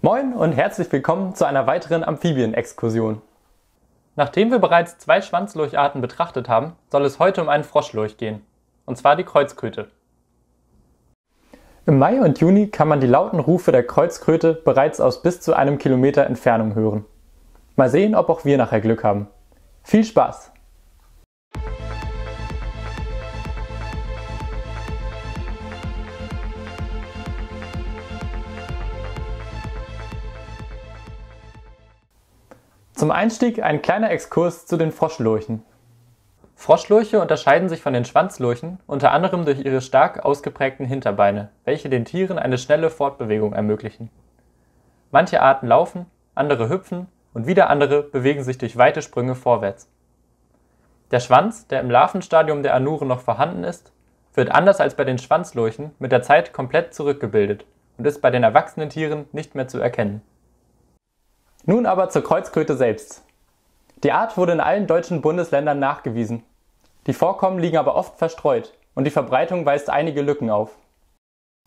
Moin und herzlich willkommen zu einer weiteren Amphibien-Exkursion. Nachdem wir bereits zwei Schwanzlurcharten betrachtet haben, soll es heute um einen Froschlurch gehen, und zwar die Kreuzkröte. Im Mai und Juni kann man die lauten Rufe der Kreuzkröte bereits aus bis zu einem Kilometer Entfernung hören. Mal sehen, ob auch wir nachher Glück haben. Viel Spaß! Zum Einstieg ein kleiner Exkurs zu den Froschlurchen. Froschlurche unterscheiden sich von den Schwanzlurchen unter anderem durch ihre stark ausgeprägten Hinterbeine, welche den Tieren eine schnelle Fortbewegung ermöglichen. Manche Arten laufen, andere hüpfen und wieder andere bewegen sich durch weite Sprünge vorwärts. Der Schwanz, der im Larvenstadium der Anuren noch vorhanden ist, wird anders als bei den Schwanzlurchen mit der Zeit komplett zurückgebildet und ist bei den erwachsenen Tieren nicht mehr zu erkennen nun aber zur Kreuzkröte selbst. Die Art wurde in allen deutschen Bundesländern nachgewiesen. Die Vorkommen liegen aber oft verstreut und die Verbreitung weist einige Lücken auf.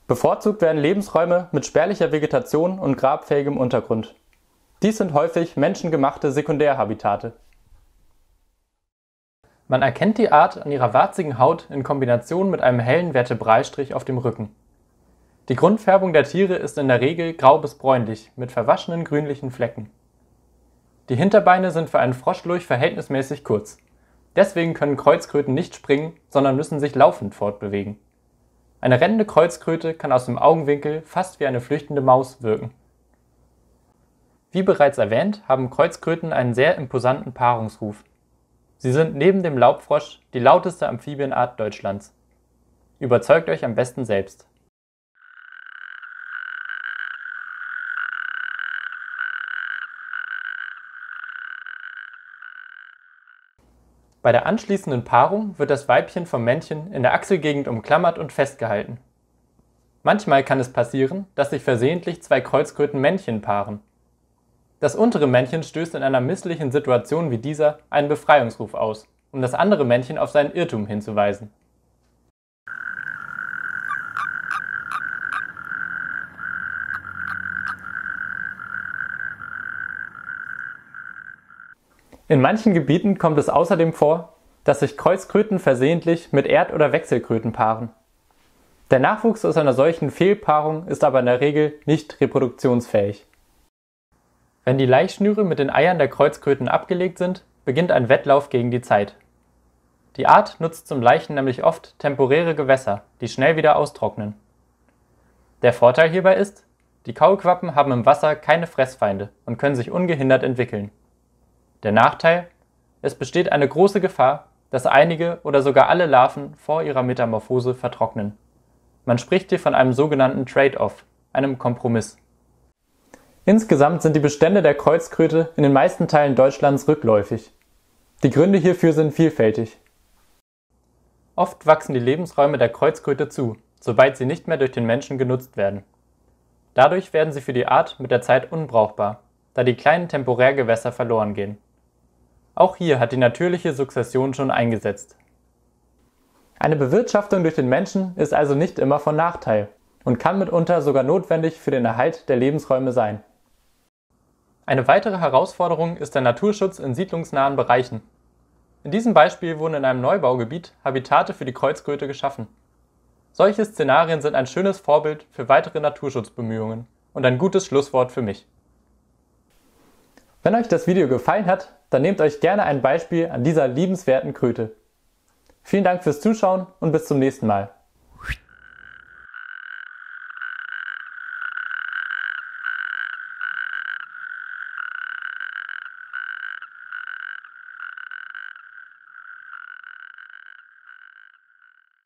Bevorzugt werden Lebensräume mit spärlicher Vegetation und grabfähigem Untergrund. Dies sind häufig menschengemachte Sekundärhabitate. Man erkennt die Art an ihrer warzigen Haut in Kombination mit einem hellen Vertebralstrich auf dem Rücken. Die Grundfärbung der Tiere ist in der Regel grau bis bräunlich mit verwaschenen grünlichen Flecken. Die Hinterbeine sind für einen Froschlurch verhältnismäßig kurz. Deswegen können Kreuzkröten nicht springen, sondern müssen sich laufend fortbewegen. Eine rennende Kreuzkröte kann aus dem Augenwinkel fast wie eine flüchtende Maus wirken. Wie bereits erwähnt, haben Kreuzkröten einen sehr imposanten Paarungsruf. Sie sind neben dem Laubfrosch die lauteste Amphibienart Deutschlands. Überzeugt euch am besten selbst. Bei der anschließenden Paarung wird das Weibchen vom Männchen in der Achselgegend umklammert und festgehalten. Manchmal kann es passieren, dass sich versehentlich zwei Kreuzkröten Männchen paaren. Das untere Männchen stößt in einer misslichen Situation wie dieser einen Befreiungsruf aus, um das andere Männchen auf seinen Irrtum hinzuweisen In manchen Gebieten kommt es außerdem vor, dass sich Kreuzkröten versehentlich mit Erd- oder Wechselkröten paaren. Der Nachwuchs aus einer solchen Fehlpaarung ist aber in der Regel nicht reproduktionsfähig. Wenn die Laichschnüre mit den Eiern der Kreuzkröten abgelegt sind, beginnt ein Wettlauf gegen die Zeit. Die Art nutzt zum Laichen nämlich oft temporäre Gewässer, die schnell wieder austrocknen. Der Vorteil hierbei ist, die Kaulquappen haben im Wasser keine Fressfeinde und können sich ungehindert entwickeln. Der Nachteil: Es besteht eine große Gefahr, dass einige oder sogar alle Larven vor ihrer Metamorphose vertrocknen. Man spricht hier von einem sogenannten Trade-off, einem Kompromiss. Insgesamt sind die Bestände der Kreuzkröte in den meisten Teilen Deutschlands rückläufig. Die Gründe hierfür sind vielfältig. Oft wachsen die Lebensräume der Kreuzkröte zu, soweit sie nicht mehr durch den Menschen genutzt werden. Dadurch werden sie für die Art mit der Zeit unbrauchbar, da die kleinen Temporärgewässer verloren gehen auch hier hat die natürliche Sukzession schon eingesetzt. Eine Bewirtschaftung durch den Menschen ist also nicht immer von Nachteil und kann mitunter sogar notwendig für den Erhalt der Lebensräume sein. Eine weitere Herausforderung ist der Naturschutz in siedlungsnahen Bereichen. In diesem Beispiel wurden in einem Neubaugebiet Habitate für die Kreuzkröte geschaffen. Solche Szenarien sind ein schönes Vorbild für weitere Naturschutzbemühungen und ein gutes Schlusswort für mich. Wenn euch das Video gefallen hat, dann nehmt euch gerne ein Beispiel an dieser liebenswerten Kröte. Vielen Dank fürs Zuschauen und bis zum nächsten Mal.